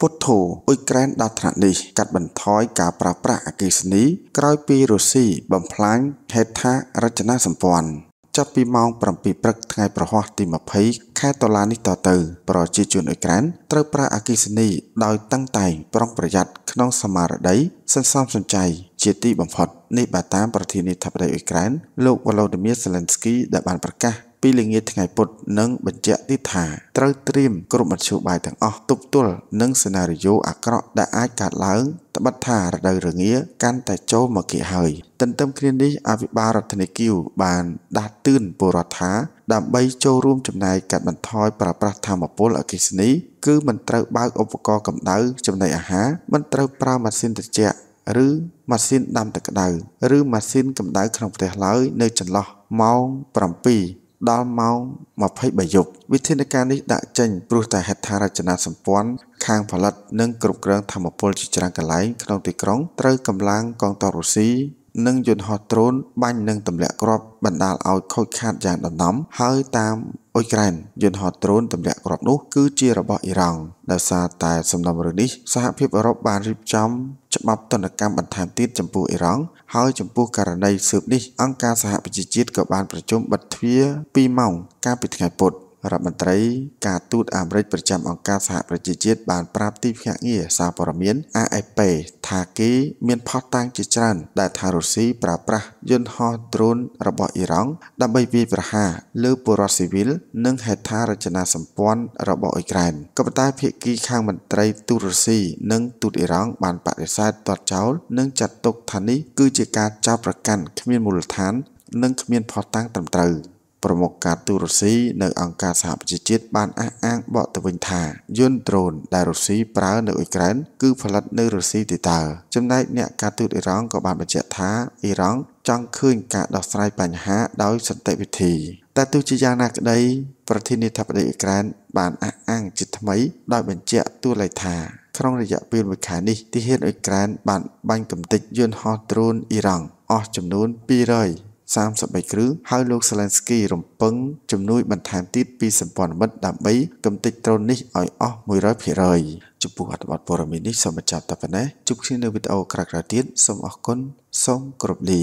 ពុទ្ធោអ៊ុយក្រែនដល់ថ្នាក់នេះកាត់បន្ថយការប្រើប្រាស់អគ្គិសនី ក្រោយពីរុស្ស៊ីបំផ្លាញហេដ្ឋារចនាសម្ព័ន្ធចាប់ពីម៉ោង7ព្រឹកថ្ងៃប្រហ័សទី20ខែតុលានេះតទៅ ប្រជាជនអ៊ុយក្រែនត្រូវប្រើអគ្គិសនីដោយតឹងតែងប្រុងប្រយ័ត្នក្នុងសមារតីសន្សំសំចៃជាទីបំផុត នេះបើតាមប្រធានាធិបតីអ៊ុយក្រែនលោកវ៉ាឡូឌីមៀសេឡិនស្គីដែលបានប្រកាសពីល្ងាចថ្ងៃពុធនិងបញ្ជាក់ទៀតថាត្រូវត្រៀមគ្រប់មធ្យោបាយទាំងអស់ទប់ទល់នឹងសេណារីយ៉ូអាក្រក់ដែលអាចកើតឡើងត្បិតថារដូវរងាកាន់តែចូលមកគៀហើយ ទន្ទឹមគ្នានេះអភិបាលរដ្ឋាភិបាលបាន ដាស់តឿនពលរដ្ឋថា ដើម្បីចូលរួមចំណែកកាត់បន្ថយប្រើប្រាស់ធម្មពលអគ្គិសនី គឺមិនត្រូវបើកឧបករណ៍កម្ដៅចំណីអាហារមិនត្រូវប្រើម៉ាស៊ីនត្រជាក់ឬម៉ាស៊ីនដាំទឹកក្តៅឬម៉ាស៊ីនកម្ដៅក្នុងផ្ទះឡើយ នៅចន្លោះម៉ោង7ដល់ម៉ោង23យប់វិធានការនេះដាក់ចេញព្រោះតែហេដ្ឋារចនាសម្ព័ន្ធខាងផលិតនិងគ្រប់គ្រងធម្មពលជាច្រើនកន្លែងក្នុងទីក្រុងត្រូវកម្លាំងកងទ័ពរុស្ស៊ីនិងយន្តហោះដ្រូន បាញ់និងទម្លាក់គ្រាប់បណ្ដាលឲ្យខូចខាតយ៉ាងដំណំ ហើយតាមអ៊ុយក្រែនយន្តហោះដ្រូនទម្លាក់គ្រាប់នោះ គឺជារបស់អ៊ីរ៉ង់ដោយសារតែសំណុំរឿងនេះសហភាពអឺរ៉ុបបានរៀបចំច្បាប់ទណ្ឌកម្មបន្ថែមទៀតចំពោះអ៊ីរ៉ង់ហើយចំពោះករណីស៊ើបនេះអង្គការសហប្រជាជាតិក៏បានប្រជុំបិទទ្វារ2ម៉ោងកាលពីថ្ងៃពុធ។រដ្ឋមន្ត្រីការទូតអាមេរិកប្រចាំអង្គការសហប្រជាជាតិបានប្រាប់ទីភ្នាក់ងារសារព័ត៌មាន AFP ថាគេមានផុសតាំងជាច្រើនដែលថារុស្ស៊ីប្រើប្រាស់យន្តហោះដ្រូនរបស់អ៊ីរ៉ង់ដើម្បីវាយប្រហារលើពលរដ្ឋស៊ីវិលនិងហេដ្ឋារចនាសម្ព័ន្ធរបស់អ៊ុយក្រែនក៏ប៉ុន្តែភាគីខាងមន្ត្រីទូតរុស្ស៊ីនិងទូតអ៊ីរ៉ង់បានបដិសេធទាត់ចោលនិងចាត់ទុកថានេះគឺជាការចោទប្រកាន់គ្មានមូលដ្ឋាន និងគ្មានផុសតាំងត្រឹមត្រូវ។ប្រមុខការទូរុស្ស៊ីនៅអង្គការសហប្រជាជាតិបានអះអាងបកទៅវិញថាយន្តដ្រូនដែលរុស្ស៊ីប្រើនៅអ៊ុយក្រែនគឺផលិតនៅរុស្ស៊ីទីតើចំណែកអ្នកការទូតអ៊ីរ៉ង់ក៏បានបញ្ជាក់ថាអ៊ីរ៉ង់ចង់ឃើញការដោះស្រាយបញ្ហាដោយសន្តិវិធីតែទោះជាយ៉ាងណាក្តីប្រធានាធិបតីអ៊ុយក្រែនបានអះអាងជាថ្មីដោយបញ្ជាក់ទូលេខថាក្នុងរយៈពេលមួយខែនេះទីហ៊ានអ៊ុយក្រែនបានបាញ់កំទេចយន្តហោះដ្រូនអ៊ីរ៉ង់អស់ចំនួន200 33គ្រឿងហើយលោក Zelensky រំពឹងជំនួយបន្ថែមទៀតពីសម្ព័ន្ធមិត្តដើម្បីគំតិចដ្រូននេះឲ្យអស់100%ចំពោះអត្ថបទព័ត៌មាននេះសូមបញ្ចប់តែប៉ុណ្ណេះជួបគ្នានៅវីដេអូក្រោយៗទៀតសូមអរគុណសូមគោរពលា